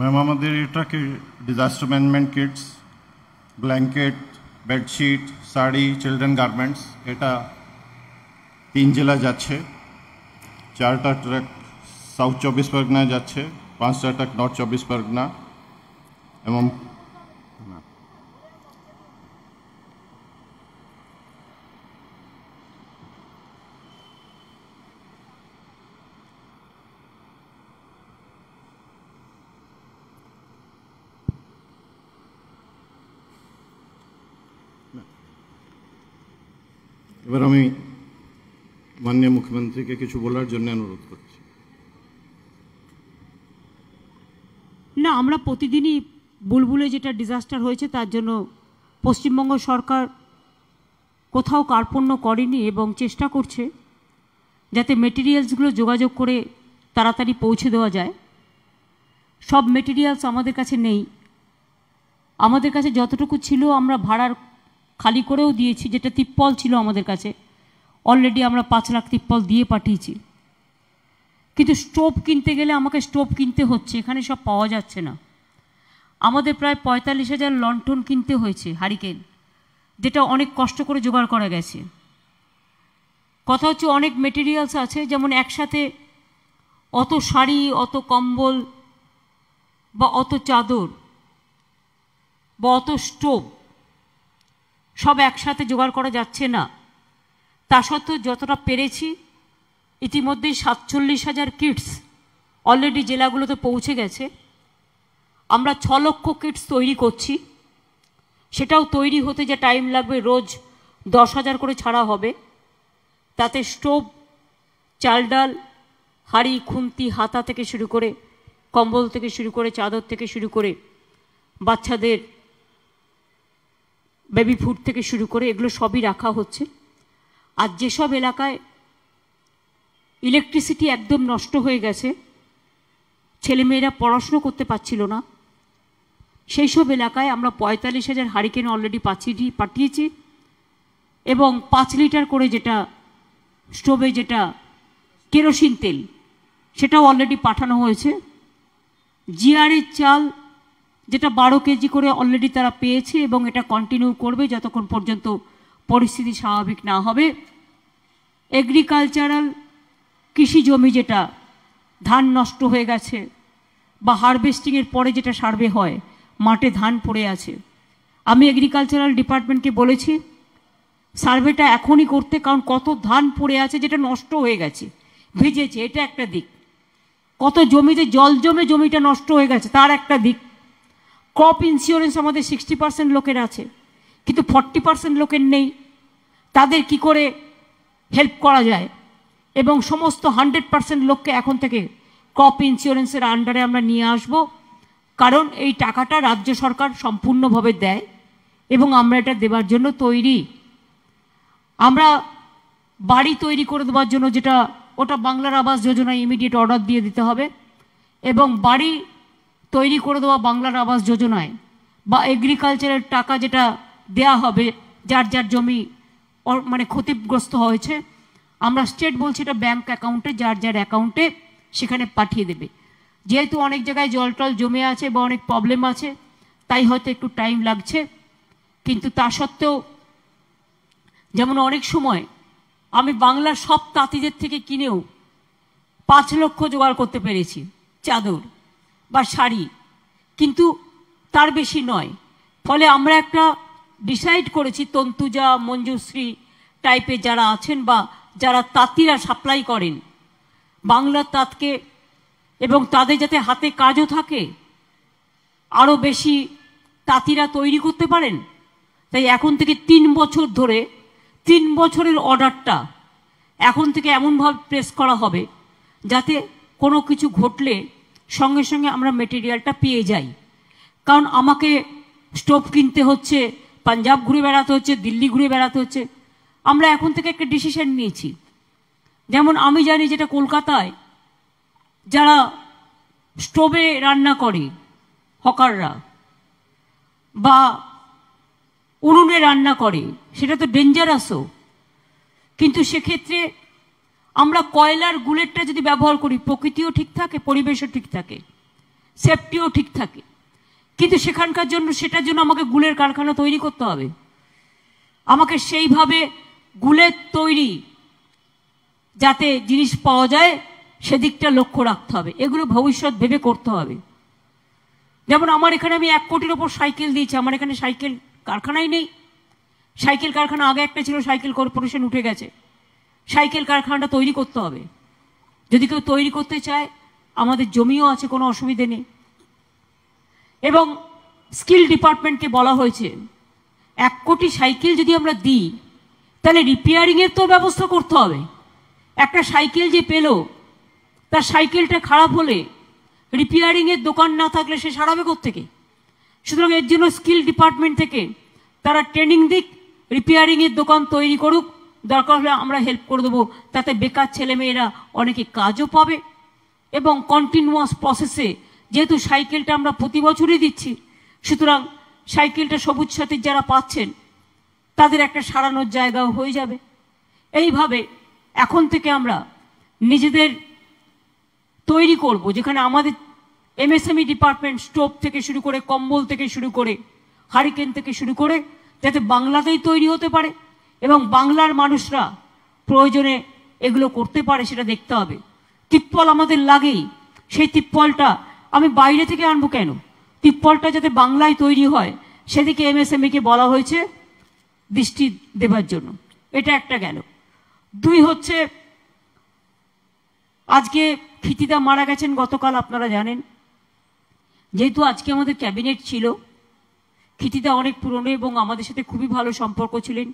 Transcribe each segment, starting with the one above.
ma'am আমাদের এটাকে disaster management kits blanket bedsheet sari children garments এটা তিন জেলা যাচ্ছে চারটা ট্রাক সাউথ চব্বিশ পরগনা যাচ্ছে পাঁচটা ট্রাক নর্থ চব্বিশ পরগনা এবং এবার আমি মাননীয় মুখ্যমন্ত্রীকে কিছু বলার জন্য অনুরোধ করছি না আমরা প্রতিদিনই বুলবুলে যেটা ডিজাস্টার হয়েছে তার জন্য পশ্চিমবঙ্গ সরকার কোথাও কার্পণ্য করেনি এবং চেষ্টা করছে যাতে মেটেরিয়ালসগুলো যোগাযোগ করে তাড়াতাড়ি পৌঁছে দেওয়া যায় সব মেটেরিয়ালস আমাদের কাছে নেই আমাদের কাছে যতটুকু ছিল আমরা ভাড়ার খালি করেও দিয়েছি যেটা তিপ্পল ছিল আমাদের কাছে অলরেডি আমরা পাঁচ লাখ তিপ্পল দিয়ে পাঠিয়েছি কিন্তু স্টোভ কিনতে গেলে আমাকে স্টোভ কিনতে হচ্ছে এখানে সব পাওয়া যাচ্ছে না আমাদের প্রায় পঁয়তাল্লিশ হাজার লন্ঠন কিনতে হয়েছে হারিকেন যেটা অনেক কষ্ট করে জোগাড় করা গেছে কথা হচ্ছে অনেক মেটেরিয়ালস আছে যেমন একসাথে অত শাড়ি অত কম্বল বা অত চাদর বা অত স্টোভ সব একসাথে জোগাড় করা যাচ্ছে না তা সত্ত্বেও যতটা পেরেছি ইতিমধ্যেই সাতচল্লিশ হাজার কিটস অলরেডি জেলাগুলোতে পৌঁছে গেছে আমরা ছ লক্ষ কিটস তৈরি করছি সেটাও তৈরি হতে যে টাইম লাগবে রোজ দশ হাজার করে ছাড়া হবে তাতে স্টোভ চাল ডাল হাড়ি খুন্তি হাতা থেকে শুরু করে কম্বল থেকে শুরু করে চাদর থেকে শুরু করে বাচ্চাদের বেবি ফুড থেকে শুরু করে এগুলো সবই রাখা হচ্ছে আর যেসব এলাকায় ইলেকট্রিসিটি একদম নষ্ট হয়ে গেছে ছেলেমেয়েরা পড়াশুনো করতে পারছিল না সেই সব এলাকায় আমরা পঁয়তাল্লিশ হাজার হারিকেন অলরেডি পাঠিয়ে পাঠিয়েছি এবং পাঁচ লিটার করে যেটা স্টোভে যেটা কেরোসিন তেল সেটাও অলরেডি পাঠানো হয়েছে জিআরের চাল যেটা বারো কেজি করে অলরেডি তারা পেয়েছে এবং এটা কন্টিনিউ করবে যতক্ষণ পর্যন্ত পরিস্থিতি স্বাভাবিক না হবে এগ্রিকালচারাল কৃষি জমি যেটা ধান নষ্ট হয়ে গেছে বা হারভেস্টিংয়ের পরে যেটা সার্ভে হয় মাঠে ধান পড়ে আছে আমি এগ্রিকালচারাল ডিপার্টমেন্টকে বলেছি সার্ভেটা এখনই করতে কারণ কত ধান পড়ে আছে যেটা নষ্ট হয়ে গেছে ভিজেছে এটা একটা দিক কত জমিতে জল জমে জমিটা নষ্ট হয়ে গেছে তার একটা দিক ক্রপ ইন্স্যুরেন্স আমাদের সিক্সটি পার্সেন্ট লোকের আছে কিন্তু ফর্টি পার্সেন্ট লোকের নেই তাদের কি করে হেল্প করা যায় এবং সমস্ত হান্ড্রেড পার্সেন্ট লোককে এখন থেকে ক্রপ ইন্স্যুরেন্সের আন্ডারে আমরা নিয়ে আসব কারণ এই টাকাটা রাজ্য সরকার সম্পূর্ণভাবে দেয় এবং আমরা এটা দেবার জন্য তৈরি আমরা বাড়ি তৈরি করে দেওয়ার জন্য যেটা ওটা বাংলার আবাস যোজনায় ইমিডিয়েট অর্ডার দিয়ে দিতে হবে এবং বাড়ি তৈরি করে দেওয়া বাংলার আবাস যোজনায় বা এগ্রিকালচারের টাকা যেটা দেয়া হবে যার যার জমি মানে ক্ষতিগ্রস্ত হয়েছে আমরা স্টেট বলছি এটা ব্যাঙ্ক অ্যাকাউন্টে যার যার অ্যাকাউন্টে সেখানে পাঠিয়ে দেবে যেহেতু অনেক জায়গায় জল টল জমে আছে বা অনেক প্রবলেম আছে তাই হয়তো একটু টাইম লাগছে কিন্তু তা সত্ত্বেও যেমন অনেক সময় আমি বাংলার সব তাঁতিদের থেকে কিনেও পাঁচ লক্ষ জোগাড় করতে পেরেছি চাদর বা শাড়ি কিন্তু তার বেশি নয় ফলে আমরা একটা ডিসাইড করেছি তন্তুজা মঞ্জুশ্রী টাইপের যারা আছেন বা যারা তাঁতিরা সাপ্লাই করেন বাংলার তাঁতকে এবং তাদের যাতে হাতে কাজও থাকে আরও বেশি তাঁতিরা তৈরি করতে পারেন তাই এখন থেকে তিন বছর ধরে তিন বছরের অর্ডারটা এখন থেকে এমনভাবে প্রেস করা হবে যাতে কোনো কিছু ঘটলে সঙ্গে সঙ্গে আমরা মেটেরিয়ালটা পেয়ে যাই কারণ আমাকে স্টোভ কিনতে হচ্ছে পাঞ্জাব ঘুরে বেড়াতে হচ্ছে দিল্লি ঘুরে বেড়াতে হচ্ছে আমরা এখন থেকে একটা ডিসিশন নিয়েছি যেমন আমি জানি যেটা কলকাতায় যারা স্টোভে রান্না করে হকাররা বা উনুনে রান্না করে সেটা তো ডেঞ্জারাসও কিন্তু সেক্ষেত্রে আমরা কয়লার গুলেটটা যদি ব্যবহার করি প্রকৃতিও ঠিক থাকে পরিবেশও ঠিক থাকে সেফটিও ঠিক থাকে কিন্তু সেখানকার জন্য সেটার জন্য আমাকে গুলের কারখানা তৈরি করতে হবে আমাকে সেইভাবে গুলের তৈরি যাতে জিনিস পাওয়া যায় সেদিকটা লক্ষ্য রাখতে হবে এগুলো ভবিষ্যৎ ভেবে করতে হবে যেমন আমার এখানে আমি এক কোটির ওপর সাইকেল দিয়েছি আমার এখানে সাইকেল কারখানাই নেই সাইকেল কারখানা আগে একটা ছিল সাইকেল কর্পোরেশন উঠে গেছে সাইকেল কারখানাটা তৈরি করতে হবে যদি কেউ তৈরি করতে চায় আমাদের জমিও আছে কোনো অসুবিধে নেই এবং স্কিল ডিপার্টমেন্টকে বলা হয়েছে এক কোটি সাইকেল যদি আমরা দিই তাহলে রিপেয়ারিংয়ের তো ব্যবস্থা করতে হবে একটা সাইকেল যে পেল তার সাইকেলটা খারাপ হলে রিপেয়ারিংয়ের দোকান না থাকলে সে সারাবে থেকে সুতরাং এর জন্য স্কিল ডিপার্টমেন্ট থেকে তারা ট্রেনিং দিক রিপেয়ারিংয়ের দোকান তৈরি করুক দরকার হলে আমরা হেল্প করে দেবো তাতে বেকার ছেলেমেয়েরা অনেকে কাজও পাবে এবং কন্টিনিউয়াস প্রসেসে যেহেতু সাইকেলটা আমরা প্রতি বছরই দিচ্ছি সুতরাং সাইকেলটা সবুজ সাথীর যারা পাচ্ছেন তাদের একটা সারানোর জায়গাও হয়ে যাবে এইভাবে এখন থেকে আমরা নিজেদের তৈরি করব যেখানে আমাদের এমএসএমই ডিপার্টমেন্ট স্টোভ থেকে শুরু করে কম্বল থেকে শুরু করে হারিকেন থেকে শুরু করে যাতে বাংলাতেই তৈরি হতে পারে এবং বাংলার মানুষরা প্রয়োজনে এগুলো করতে পারে সেটা দেখতে হবে তিপ্পল আমাদের লাগেই সেই তিপ্পলটা আমি বাইরে থেকে আনবো কেন তিপ্পলটা যাতে বাংলায় তৈরি হয় সেদিকে এমএসএমইকে বলা হয়েছে দৃষ্টি দেবার জন্য এটা একটা গেল দুই হচ্ছে আজকে খিতিদা মারা গেছেন গতকাল আপনারা জানেন যেহেতু আজকে আমাদের ক্যাবিনেট ছিল খিতিদা অনেক পুরনো এবং আমাদের সাথে খুবই ভালো সম্পর্ক ছিলেন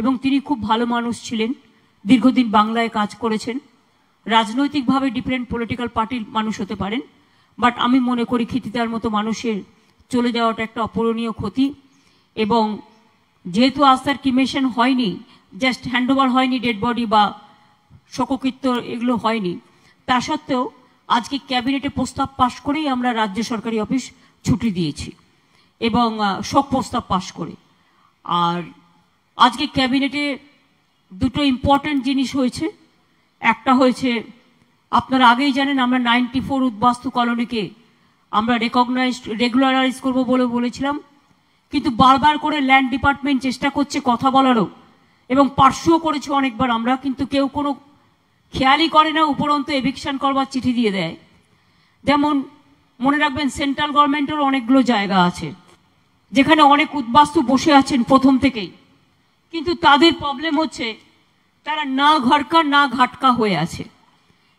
এবং তিনি খুব ভালো মানুষ ছিলেন দীর্ঘদিন বাংলায় কাজ করেছেন রাজনৈতিকভাবে ডিফারেন্ট পলিটিক্যাল পার্টির মানুষ হতে পারেন বাট আমি মনে করি খিতিদার মতো মানুষের চলে যাওয়াটা একটা অপূরণীয় ক্ষতি এবং যেহেতু আজ তার কিমেশন হয়নি জাস্ট হ্যান্ডওভার হয়নি ডেড বডি বা শোককৃত্য এগুলো হয়নি তা সত্ত্বেও আজকে ক্যাবিনেটে প্রস্তাব পাশ করেই আমরা রাজ্য সরকারি অফিস ছুটি দিয়েছি এবং শোক প্রস্তাব পাশ করে আর আজকে ক্যাবিনেটে দুটো ইম্পর্ট্যান্ট জিনিস হয়েছে একটা হয়েছে আপনারা আগেই জানেন আমরা নাইনটি ফোর উদ্বাস্তু কলোনিকে আমরা রেকগনাইজ রেগুলারাইজ করবো বলে বলেছিলাম কিন্তু বারবার করে ল্যান্ড ডিপার্টমেন্ট চেষ্টা করছে কথা বলারও এবং পার্শ্বও করেছে অনেকবার আমরা কিন্তু কেউ কোনো খেয়ালই করে না উপরন্ত এভিকশন করবার চিঠি দিয়ে দেয় যেমন মনে রাখবেন সেন্ট্রাল গভর্নমেন্টেরও অনেকগুলো জায়গা আছে যেখানে অনেক উদ্বাস্তু বসে আছেন প্রথম থেকেই কিন্তু তাদের প্রবলেম হচ্ছে তারা না ঘরকা না ঘাটকা হয়ে আছে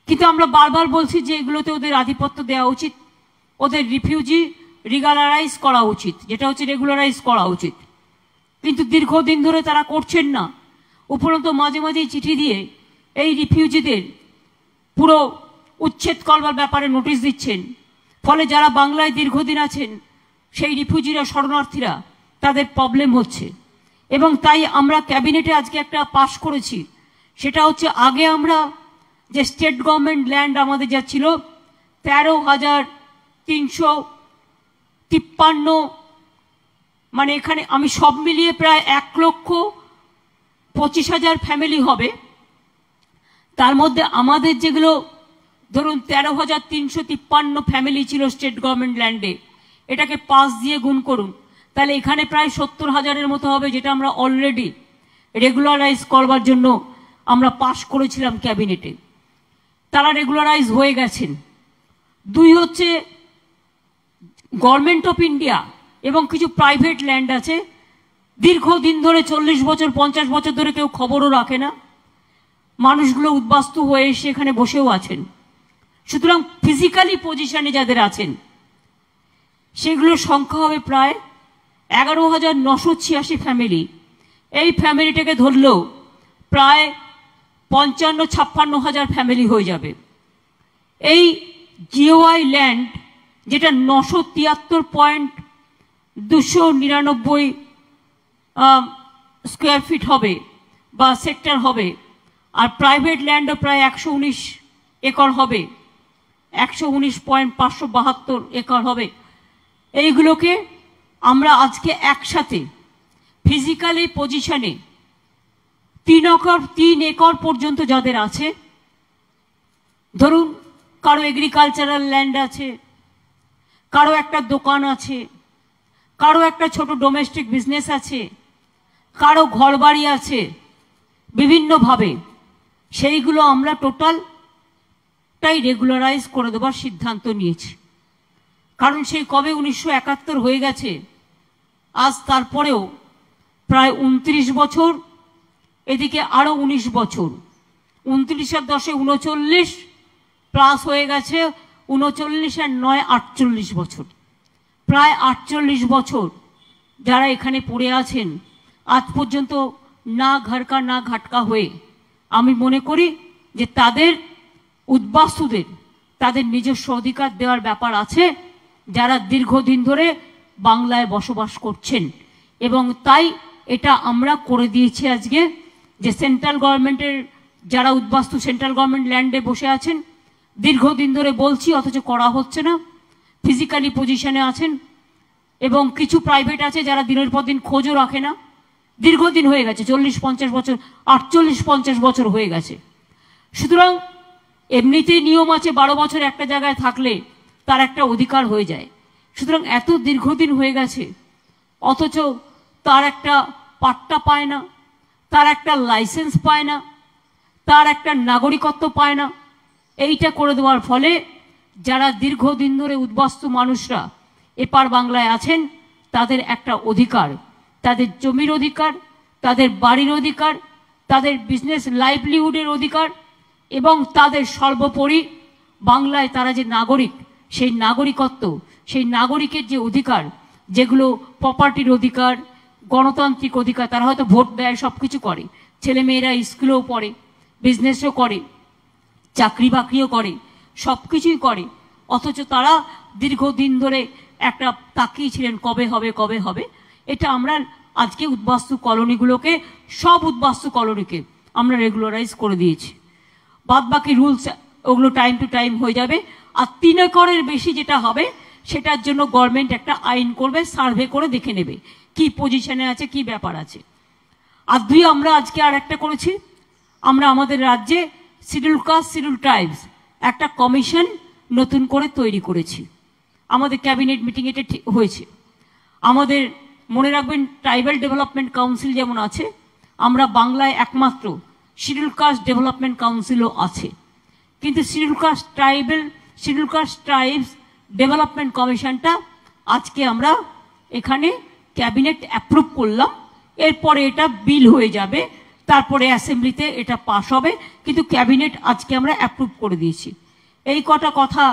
কিন্তু আমরা বারবার বলছি যে এগুলোতে ওদের আধিপত্য দেওয়া উচিত ওদের রিফিউজি রিগালারাইজ করা উচিত যেটা হচ্ছে রেগুলারাইজ করা উচিত কিন্তু দীর্ঘদিন ধরে তারা করছেন না উপরন্ত মাঝে মাঝেই চিঠি দিয়ে এই রিফিউজিদের পুরো উচ্ছেদ করবার ব্যাপারে নোটিশ দিচ্ছেন ফলে যারা বাংলায় দীর্ঘদিন আছেন সেই রিফিউজিরা শরণার্থীরা তাদের প্রবলেম হচ্ছে এবং তাই আমরা ক্যাবিনেটে আজকে একটা পাশ করেছি সেটা হচ্ছে আগে আমরা যে স্টেট গভর্নমেন্ট ল্যান্ড আমাদের যা ছিল তেরো হাজার তিনশো তিপ্পান্ন মানে এখানে আমি সব মিলিয়ে প্রায় এক লক্ষ পঁচিশ হাজার ফ্যামিলি হবে তার মধ্যে আমাদের যেগুলো ধরুন তেরো হাজার তিনশো তিপ্পান্ন ফ্যামিলি ছিল স্টেট গভর্নমেন্ট ল্যান্ডে এটাকে পাস দিয়ে গুণ করুন তাহলে এখানে প্রায় সত্তর হাজারের মতো হবে যেটা আমরা অলরেডি রেগুলারাইজ করবার জন্য আমরা পাশ করেছিলাম ক্যাবিনেটে তারা রেগুলারাইজ হয়ে গেছেন দুই হচ্ছে গভর্নমেন্ট অফ ইন্ডিয়া এবং কিছু প্রাইভেট ল্যান্ড আছে দীর্ঘদিন ধরে চল্লিশ বছর পঞ্চাশ বছর ধরে কেউ খবরও রাখে না মানুষগুলো উদ্বাস্তু হয়ে এসে এখানে বসেও আছেন সুতরাং ফিজিক্যালি পজিশনে যাদের আছেন সেগুলোর সংখ্যা হবে প্রায় এগারো হাজার নশো ছিয়াশি ফ্যামিলি এই ফ্যামিলিটাকে ধরলেও প্রায় পঞ্চান্ন ছাপ্পান্ন হাজার ফ্যামিলি হয়ে যাবে এই জিওআই ল্যান্ড যেটা নশো তিয়াত্তর পয়েন্ট দুশো নিরানব্বই স্কোয়ার ফিট হবে বা সেক্টর হবে আর প্রাইভেট ল্যান্ডও প্রায় একশো উনিশ একর হবে একশো উনিশ পয়েন্ট পাঁচশো বাহাত্তর একর হবে এইগুলোকে আমরা আজকে একসাথে ফিজিক্যালি পজিশনে তিন একর তিন একর পর্যন্ত যাদের আছে ধরুন কারো এগ্রিকালচারাল ল্যান্ড আছে কারো একটা দোকান আছে কারো একটা ছোট ডোমেস্টিক বিজনেস আছে কারো ঘর বাড়ি আছে বিভিন্নভাবে সেইগুলো আমরা টোটালটাই রেগুলারাইজ করে দেবার সিদ্ধান্ত নিয়েছি কারণ সেই কবে উনিশশো হয়ে গেছে আজ তারপরেও প্রায় উনত্রিশ বছর এদিকে আরও উনিশ বছর উনত্রিশের দশে উনচল্লিশ প্লাস হয়ে গেছে উনচল্লিশের নয় আটচল্লিশ বছর প্রায় আটচল্লিশ বছর যারা এখানে পড়ে আছেন আজ পর্যন্ত না ঘাড়কা না ঘাটকা হয়ে আমি মনে করি যে তাদের উদ্বাস্তুদের তাদের নিজস্ব অধিকার দেওয়ার ব্যাপার আছে যারা দীর্ঘদিন ধরে বাংলায় বসবাস করছেন এবং তাই এটা আমরা করে দিয়েছি আজকে যে সেন্ট্রাল গভর্নমেন্টের যারা উদ্বাস্তু সেন্ট্রাল গভর্নমেন্ট ল্যান্ডে বসে আছেন দীর্ঘদিন ধরে বলছি অথচ করা হচ্ছে না ফিজিক্যালি পজিশনে আছেন এবং কিছু প্রাইভেট আছে যারা দিনের পর দিন খোঁজও রাখে না দীর্ঘদিন হয়ে গেছে চল্লিশ পঞ্চাশ বছর আটচল্লিশ পঞ্চাশ বছর হয়ে গেছে সুতরাং এমনিতেই নিয়ম আছে বারো বছর একটা জায়গায় থাকলে তার একটা অধিকার হয়ে যায় সুতরাং এত দীর্ঘদিন হয়ে গেছে অথচ তার একটা পাট্টা পায় না তার একটা লাইসেন্স পায় না তার একটা নাগরিকত্ব পায় না এইটা করে দেওয়ার ফলে যারা দীর্ঘদিন ধরে উদ্বাস্তু মানুষরা এপার বাংলায় আছেন তাদের একটা অধিকার তাদের জমির অধিকার তাদের বাড়ির অধিকার তাদের বিজনেস লাইভলিহুডের অধিকার এবং তাদের সর্বোপরি বাংলায় তারা যে নাগরিক সেই নাগরিকত্ব সেই নাগরিকের যে অধিকার যেগুলো প্রপার্টির অধিকার গণতান্ত্রিক অধিকার তারা হয়তো ভোট দেয় সব কিছু করে ছেলেমেয়েরা স্কুলেও পড়ে বিজনেসও করে চাকরি বাকরিও করে সব কিছুই করে অথচ তারা দীর্ঘদিন ধরে একটা তাকিয়েছিলেন কবে হবে কবে হবে এটা আমরা আজকে উদ্বাস্তু কলোনিগুলোকে সব উদ্বাস্তু কলোনিকে আমরা রেগুলারাইজ করে দিয়েছি বাদ বাকি রুলস ওগুলো টাইম টু টাইম হয়ে যাবে আর তিন একরের বেশি যেটা হবে সেটার জন্য গভর্নমেন্ট একটা আইন করবে সার্ভে করে দেখে নেবে কি পজিশনে আছে কি ব্যাপার আছে আর দুই আমরা আজকে আর একটা করেছি আমরা আমাদের রাজ্যে শিডিউল কাস্ট শিডিউল ট্রাইবস একটা কমিশন নতুন করে তৈরি করেছি আমাদের ক্যাবিনেট মিটিং এটা হয়েছে আমাদের মনে রাখবেন ট্রাইবাল ডেভেলপমেন্ট কাউন্সিল যেমন আছে আমরা বাংলায় একমাত্র শিডিউল কাস্ট ডেভেলপমেন্ট কাউন্সিলও আছে কিন্তু schedule caste tribal schedule caste tribes development কমিশনটা আজকে আমরা এখানে ক্যাবিনেট অ্যাপ্রুভ করলাম এরপরে এটা বিল হয়ে যাবে তারপরে অ্যাসেম্বলিতে এটা পাশ হবে কিন্তু ক্যাবিনেট আজকে আমরা অ্যাপ্রুভ করে দিয়েছি এই কটা কথা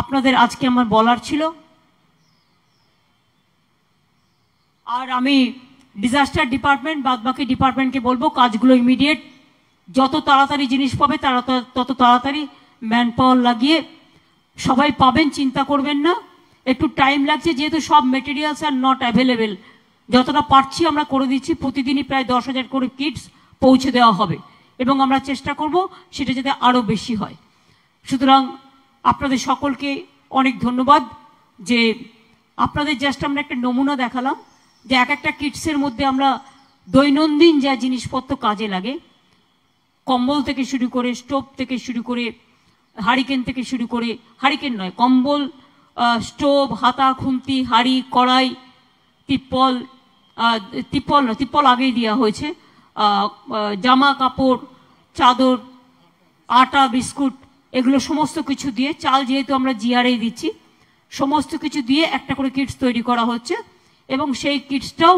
আপনাদের আজকে আমার বলার ছিল আর আমি ডিজাস্টার ডিপার্টমেন্ট বাদবাকি ডিপার্টমেন্টকে বলবো কাজগুলো ইমিডিয়েট যত তাড়াতাড়ি জিনিস পাবে তারা তত তাড়াতাড়ি ম্যান পাওয়ার লাগিয়ে সবাই পাবেন চিন্তা করবেন না একটু টাইম লাগছে যেহেতু সব মেটেরিয়ালস আর নট অ্যাভেলেবেল যতটা পারছি আমরা করে দিচ্ছি প্রতিদিনই প্রায় দশ হাজার করে কিটস পৌঁছে দেওয়া হবে এবং আমরা চেষ্টা করব সেটা যাতে আরও বেশি হয় সুতরাং আপনাদের সকলকে অনেক ধন্যবাদ যে আপনাদের জাস্ট আমরা একটা নমুনা দেখালাম যে এক একটা কিটসের মধ্যে আমরা দৈনন্দিন যা জিনিসপত্র কাজে লাগে কম্বল থেকে শুরু করে স্টোভ থেকে শুরু করে হারিকেন থেকে শুরু করে হারিকেন নয় কম্বল স্টোভ হাতা খুন্তি হাড়ি কড়াই তিপ্পল তিপ্পল নয় তিপ্পল আগেই দেওয়া হয়েছে জামা কাপড় চাদর আটা বিস্কুট এগুলো সমস্ত কিছু দিয়ে চাল যেহেতু আমরা জিআরএ দিচ্ছি সমস্ত কিছু দিয়ে একটা করে কিটস তৈরি করা হচ্ছে এবং সেই কিটসটাও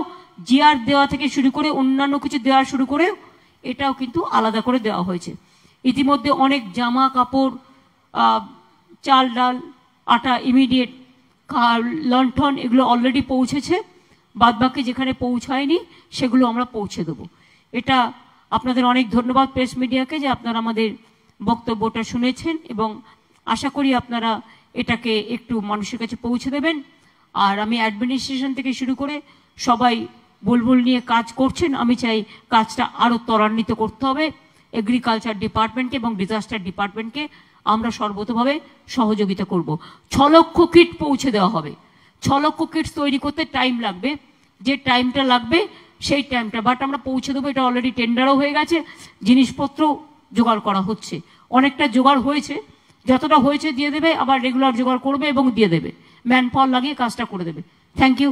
জিআর দেওয়া থেকে শুরু করে অন্যান্য কিছু দেওয়া শুরু করে এটাও কিন্তু আলাদা করে দেওয়া হয়েছে ইতিমধ্যে অনেক জামা কাপড় চাল ডাল আটা ইমিডিয়েট লন্ঠন এগুলো অলরেডি পৌঁছেছে বাদবাকি যেখানে পৌঁছায়নি সেগুলো আমরা পৌঁছে দেব এটা আপনাদের অনেক ধন্যবাদ প্রেস মিডিয়াকে যে আপনারা আমাদের বক্তব্যটা শুনেছেন এবং আশা করি আপনারা এটাকে একটু মানুষের কাছে পৌঁছে দেবেন আর আমি অ্যাডমিনিস্ট্রেশন থেকে শুরু করে সবাই বুলবুল নিয়ে কাজ করছেন আমি চাই কাজটা আরও ত্বরান্বিত করতে হবে এগ্রিকালচার ডিপার্টমেন্টকে এবং ডিজাস্টার ডিপার্টমেন্টকে আমরা সর্বতভাবে সহযোগিতা করব ছ লক্ষ কিট পৌঁছে দেওয়া হবে ছ লক্ষ কিট তৈরি করতে টাইম লাগবে যে টাইমটা লাগবে সেই টাইমটা বাট আমরা পৌঁছে দেবো এটা অলরেডি টেন্ডারও হয়ে গেছে জিনিসপত্র জোগাড় করা হচ্ছে অনেকটা জোগাড় হয়েছে যতটা হয়েছে দিয়ে দেবে আবার রেগুলার জোগাড় করবে এবং দিয়ে দেবে ম্যান পাওয়ার লাগিয়ে কাজটা করে দেবে থ্যাংক ইউ